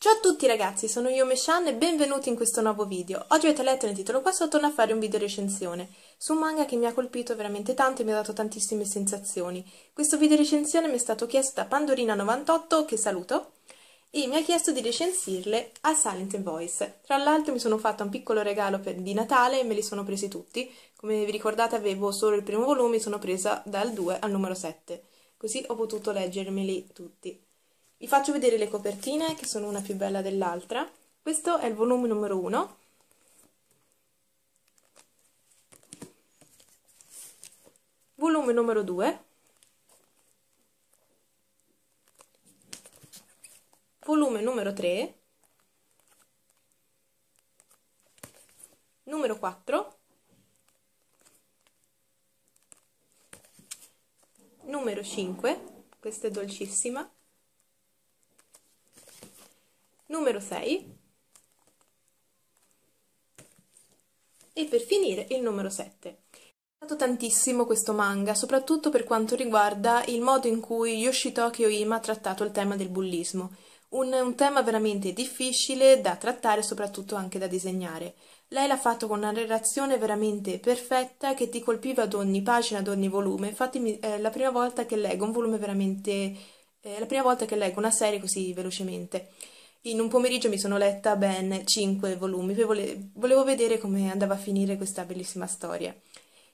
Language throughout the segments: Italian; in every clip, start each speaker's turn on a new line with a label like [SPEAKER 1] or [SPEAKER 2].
[SPEAKER 1] Ciao a tutti ragazzi, sono io Meshan e benvenuti in questo nuovo video. Oggi avete letto nel titolo qua sotto a fare un video recensione su un manga che mi ha colpito veramente tanto e mi ha dato tantissime sensazioni. Questo video recensione mi è stato chiesto da Pandorina98, che saluto, e mi ha chiesto di recensirle a Silent Voice. Tra l'altro mi sono fatta un piccolo regalo per, di Natale e me li sono presi tutti. Come vi ricordate avevo solo il primo volume, sono presa dal 2 al numero 7, così ho potuto leggermeli tutti. Vi faccio vedere le copertine che sono una più bella dell'altra. Questo è il volume numero 1. Volume numero 2. Volume numero 3. Numero 4. Numero 5. Questa è dolcissima numero 6 e per finire il numero 7 tantissimo questo manga, soprattutto per quanto riguarda il modo in cui Yoshitoki Oima ha trattato il tema del bullismo. Un, un, tema veramente difficile da trattare, soprattutto anche da disegnare. Lei l'ha fatto con una relazione veramente perfetta che ti colpiva ad ogni pagina, ad ogni volume. Infatti, è eh, la prima volta che leggo un volume veramente. È eh, la prima volta che leggo una serie così velocemente in un pomeriggio mi sono letta ben 5 volumi, poi vole- volevo vedere come andava a finire questa bellissima storia.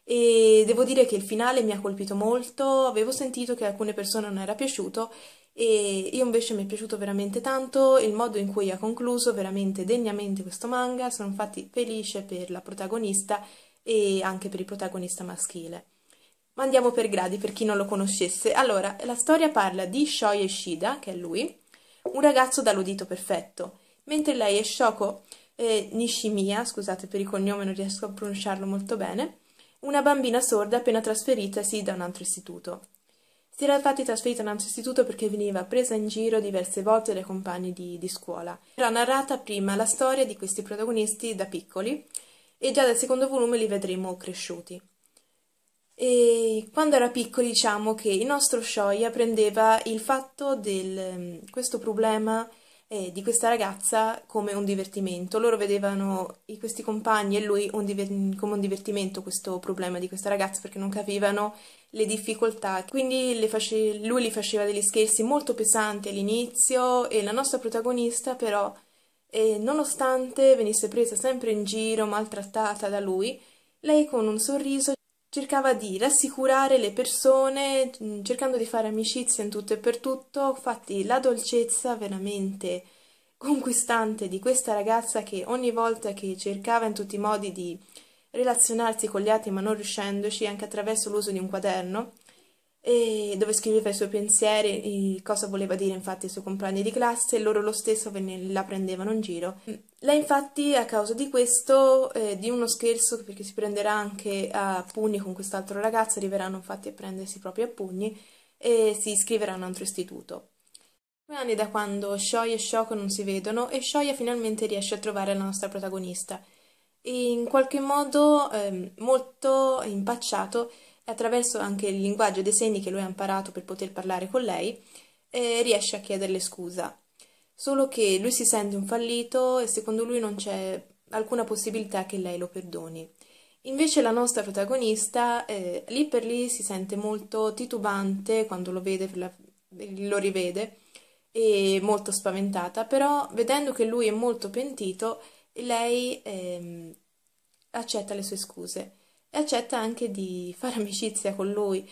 [SPEAKER 1] E devo dire che il finale mi ha colpito molto, avevo sentito che a alcune persone non era piaciuto e io invece mi è piaciuto veramente tanto il modo in cui ha concluso veramente degnamente questo manga, sono infatti felice per la protagonista e anche per il protagonista maschile. Ma andiamo per gradi per chi non lo conoscesse. Allora, la storia parla di Shoei Shida, che è lui, un ragazzo dall'udito perfetto, mentre lei è Shoko eh, Nishimiya, scusate per il cognome non riesco a pronunciarlo molto bene, una bambina sorda appena trasferitasi da un altro istituto. Si era infatti trasferita in un altro istituto perché veniva presa in giro diverse volte dai compagni di, di scuola. Era narrata prima la storia di questi protagonisti da piccoli e già dal secondo volume li vedremo cresciuti. E quando era piccolo, diciamo che il nostro Shoya prendeva il fatto di ehm, questo problema eh, di questa ragazza come un divertimento. Loro vedevano i, questi compagni e lui un diver- come un divertimento questo problema di questa ragazza perché non capivano le difficoltà. Quindi le face- lui li faceva degli scherzi molto pesanti all'inizio e la nostra protagonista però, eh, nonostante venisse presa sempre in giro, maltrattata da lui, lei con un sorriso cercava di rassicurare le persone mm, cercando di fare amicizia in tutto e per tutto. Infatti la dolcezza veramente conquistante di questa ragazza che ogni volta che cercava in tutti i modi di relazionarsi con gli altri ma non riuscendoci anche attraverso l'uso di un quaderno, dove scriveva i suoi pensieri, cosa voleva dire infatti ai suoi compagni di classe, loro lo stesso venne, la prendevano in giro. Lei infatti a causa di questo, eh, di uno scherzo, perché si prenderà anche a pugni con quest'altro ragazzo, arriveranno infatti a prendersi proprio a pugni e si iscriverà a un altro istituto. Due anni da quando Shoy e Shoko non si vedono e Shoya finalmente riesce a trovare la nostra protagonista. E in qualche modo eh, molto impacciato e attraverso anche il linguaggio dei segni che lui ha imparato per poter parlare con lei, eh, riesce a chiederle scusa. Solo che lui si sente un fallito e secondo lui non c'è alcuna possibilità che lei lo perdoni. Invece la nostra protagonista eh, lì per lì si sente molto titubante quando lo, la... lo rivede e molto spaventata, però vedendo che lui è molto pentito, lei eh, accetta le sue scuse e accetta anche di fare amicizia con lui.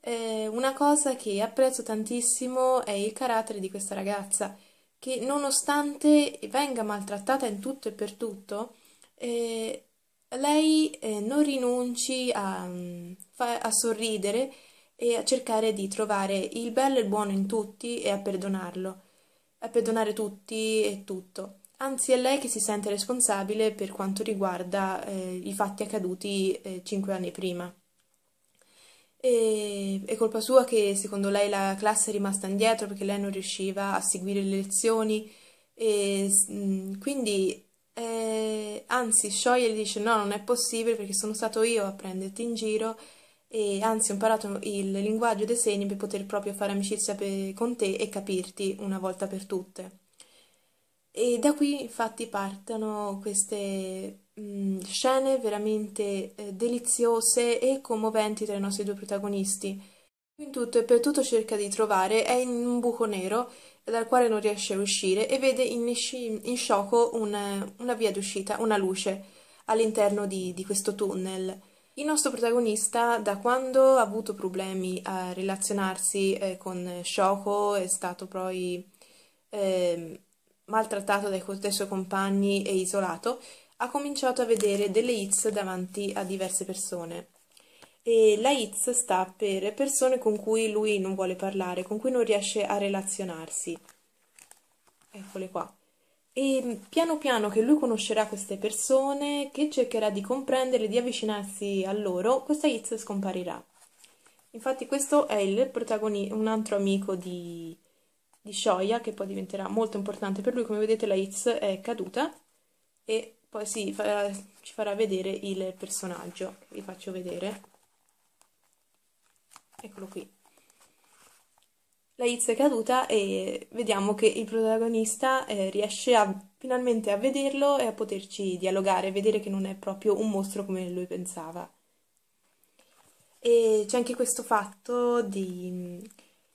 [SPEAKER 1] Eh, una cosa che apprezzo tantissimo è il carattere di questa ragazza, che nonostante venga maltrattata in tutto e per tutto, eh, lei eh, non rinunci a, mm, a sorridere e a cercare di trovare il bello e il buono in tutti e a perdonarlo, a perdonare tutti e tutto. Anzi, è lei che si sente responsabile per quanto riguarda eh, i fatti accaduti eh, cinque anni prima. E, è colpa sua che secondo lei la classe è rimasta indietro perché lei non riusciva a seguire le lezioni e mh, mm, quindi eh, anzi scioglie e dice no non è possibile perché sono stato io a prenderti in giro e anzi ho imparato il linguaggio dei segni per poter proprio fare amicizia per, con te e capirti una volta per tutte. E da qui infatti partono queste mh, mm, scene veramente eh, deliziose e commoventi tra i nostri due protagonisti. In tutto e per tutto cerca di trovare, è in un buco nero dal quale non riesce a uscire e vede in, in sciocco una, una via d'uscita, una luce all'interno di, di questo tunnel. Il nostro protagonista, da quando ha avuto problemi a relazionarsi eh, con Shoko, è stato poi eh, maltrattato dai suoi compagni e isolato, ha cominciato a vedere delle hits davanti a diverse persone. E la hits sta per persone con cui lui non vuole parlare, con cui non riesce a relazionarsi. Eccole qua. E piano piano che lui conoscerà queste persone, che cercherà di comprendere, di avvicinarsi a loro, questa hits scomparirà. Infatti questo è il protagoni- un altro amico di, di Scioia, che poi diventerà molto importante per lui. Come vedete la Hitz è caduta e poi si farà, ci farà vedere il personaggio. Vi faccio vedere. Eccolo qui. La Hitz è caduta e vediamo che il protagonista eh, riesce a, finalmente a vederlo e a poterci dialogare, vedere che non è proprio un mostro come lui pensava. E c'è anche questo fatto di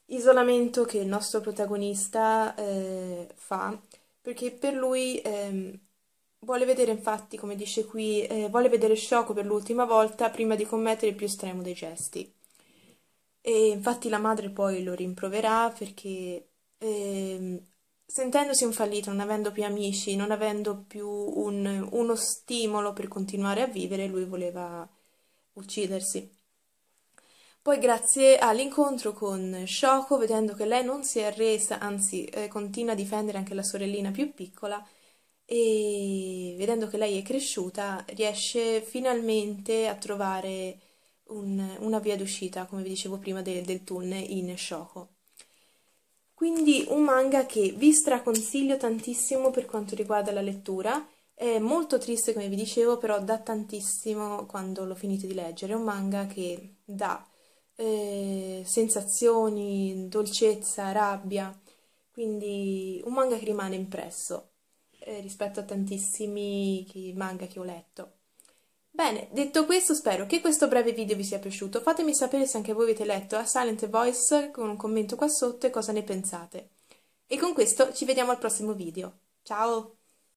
[SPEAKER 1] isolamento che il nostro protagonista eh, fa, perché per lui eh, vuole vedere, infatti, come dice qui, eh, vuole vedere Shoko per l'ultima volta prima di commettere il più estremo dei gesti. E infatti la madre poi lo rimproverà perché ehm, sentendosi un fallito, non avendo più amici, non avendo più un, uno stimolo per continuare a vivere, lui voleva uccidersi. Poi grazie all'incontro con Shoko, vedendo che lei non si è arresa, anzi eh, continua a difendere anche la sorellina più piccola, e vedendo che lei è cresciuta, riesce finalmente a trovare un, una via d'uscita, come vi dicevo prima, de, del tunnel in Shoko. Quindi un manga che vi straconsiglio tantissimo per quanto riguarda la lettura, è molto triste come vi dicevo, però dà tantissimo quando lo finite di leggere, è un manga che dà eh, sensazioni, dolcezza, rabbia. Quindi un manga che rimane impresso eh, rispetto a tantissimi manga che ho letto. Bene, detto questo spero che questo breve video vi sia piaciuto. Fatemi sapere se anche voi avete letto A Silent Voice con un commento qua sotto e cosa ne pensate. E con questo ci vediamo al prossimo video. Ciao!